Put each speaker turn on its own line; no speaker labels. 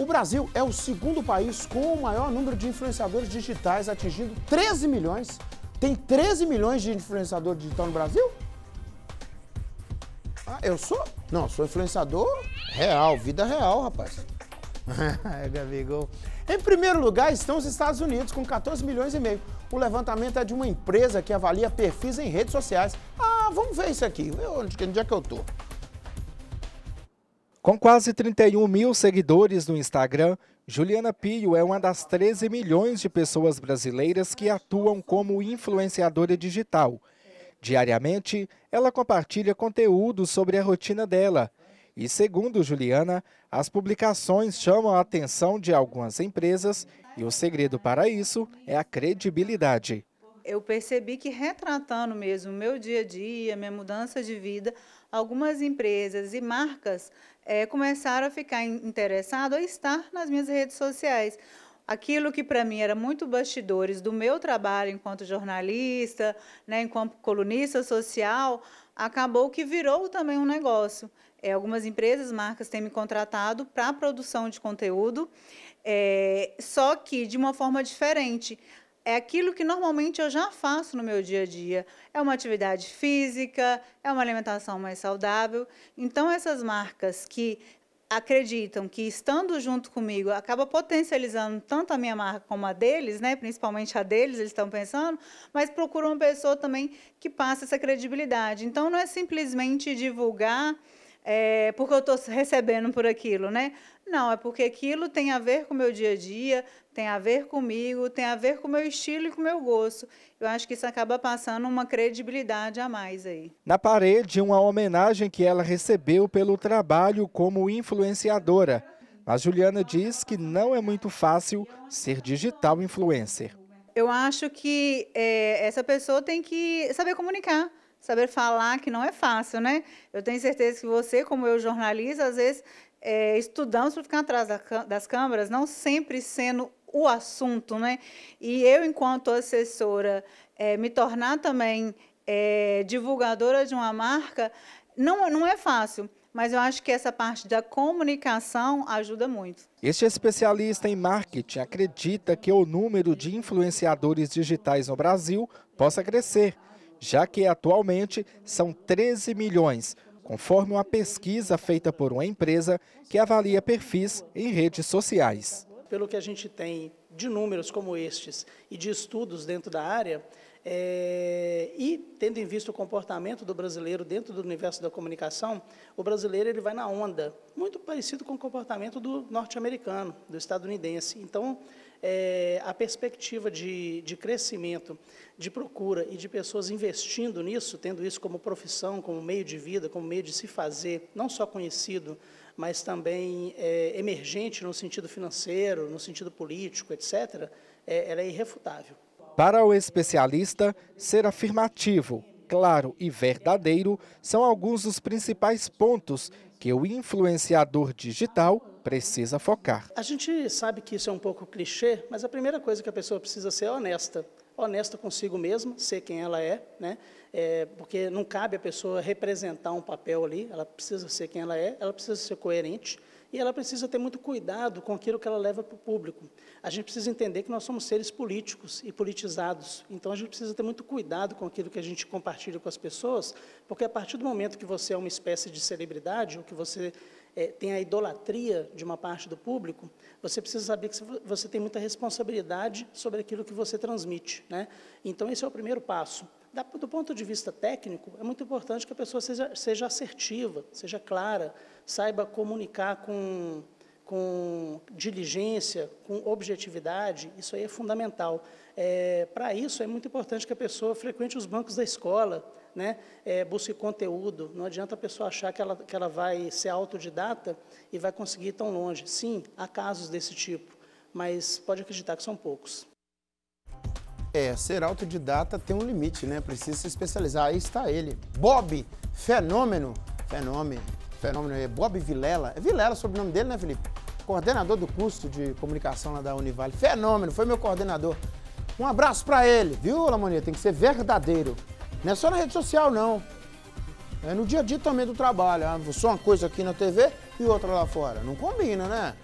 O Brasil é o segundo país com o maior número de influenciadores digitais, atingindo 13 milhões. Tem 13 milhões de influenciador digital no Brasil? Ah, eu sou? Não, sou influenciador real, vida real, rapaz. É, Gabigol. Em primeiro lugar estão os Estados Unidos, com 14 milhões e meio. O levantamento é de uma empresa que avalia perfis em redes sociais. Ah, vamos ver isso aqui. Eu, onde é que eu tô?
Com quase 31 mil seguidores no Instagram, Juliana Pio é uma das 13 milhões de pessoas brasileiras que atuam como influenciadora digital. Diariamente, ela compartilha conteúdo sobre a rotina dela. E segundo Juliana, as publicações chamam a atenção de algumas empresas e o segredo para isso é a credibilidade
eu percebi que retratando mesmo o meu dia a dia, minha mudança de vida, algumas empresas e marcas é, começaram a ficar interessadas a estar nas minhas redes sociais. Aquilo que para mim era muito bastidores do meu trabalho enquanto jornalista, né, enquanto colunista social, acabou que virou também um negócio. É, algumas empresas, marcas têm me contratado para produção de conteúdo, é, só que de uma forma diferente é aquilo que normalmente eu já faço no meu dia a dia. É uma atividade física, é uma alimentação mais saudável. Então, essas marcas que acreditam que estando junto comigo acaba potencializando tanto a minha marca como a deles, né? principalmente a deles, eles estão pensando, mas procuram uma pessoa também que passe essa credibilidade. Então, não é simplesmente divulgar é porque eu estou recebendo por aquilo, né? Não, é porque aquilo tem a ver com o meu dia a dia, tem a ver comigo, tem a ver com o meu estilo e com o meu gosto. Eu acho que isso acaba passando uma credibilidade a mais aí.
Na parede, uma homenagem que ela recebeu pelo trabalho como influenciadora. Mas Juliana diz que não é muito fácil ser digital influencer.
Eu acho que é, essa pessoa tem que saber comunicar saber falar, que não é fácil, né? Eu tenho certeza que você, como eu, jornalista, às vezes é, estudamos para ficar atrás das câmeras, não sempre sendo o assunto, né? E eu, enquanto assessora, é, me tornar também é, divulgadora de uma marca, não, não é fácil. Mas eu acho que essa parte da comunicação ajuda muito.
Este especialista em marketing acredita que o número de influenciadores digitais no Brasil possa crescer já que atualmente são 13 milhões, conforme uma pesquisa feita por uma empresa que avalia perfis em redes sociais.
Pelo que a gente tem de números como estes e de estudos dentro da área, é, e tendo em vista o comportamento do brasileiro dentro do universo da comunicação, o brasileiro ele vai na onda, muito parecido com o comportamento do norte-americano, do estadunidense. Então, é, a perspectiva de, de crescimento, de procura e de pessoas investindo nisso, tendo isso como profissão, como meio de vida, como meio de se fazer, não só conhecido, mas também é, emergente no sentido financeiro, no sentido político, etc., é, ela é irrefutável.
Para o especialista, ser afirmativo, claro e verdadeiro são alguns dos principais pontos que o influenciador digital precisa focar.
A gente sabe que isso é um pouco clichê, mas a primeira coisa que a pessoa precisa ser é honesta honesta consigo mesma, ser quem ela é, né? É, porque não cabe a pessoa representar um papel ali, ela precisa ser quem ela é, ela precisa ser coerente, e ela precisa ter muito cuidado com aquilo que ela leva para o público. A gente precisa entender que nós somos seres políticos e politizados, então a gente precisa ter muito cuidado com aquilo que a gente compartilha com as pessoas, porque a partir do momento que você é uma espécie de celebridade, ou que você é, tem a idolatria de uma parte do público, você precisa saber que você tem muita responsabilidade sobre aquilo que você transmite. Né? Então, esse é o primeiro passo do ponto de vista técnico, é muito importante que a pessoa seja, seja assertiva, seja clara, saiba comunicar com, com diligência, com objetividade, isso aí é fundamental. É, Para isso, é muito importante que a pessoa frequente os bancos da escola, né? É, busque conteúdo, não adianta a pessoa achar que ela, que ela vai ser autodidata e vai conseguir ir tão longe. Sim, há casos desse tipo, mas pode acreditar que são poucos.
É, ser autodidata tem um limite, né? Precisa se especializar. Aí está ele. Bob, fenômeno. Fenômeno. Fenômeno. É Bob Vilela. É Vilela o sobrenome dele, né, Felipe? Coordenador do curso de comunicação lá da Univale. Fenômeno, foi meu coordenador. Um abraço para ele, viu, Lamonia? Tem que ser verdadeiro. Não é só na rede social, não. É no dia a dia também do trabalho. Ah, só uma coisa aqui na TV e outra lá fora. Não combina, né?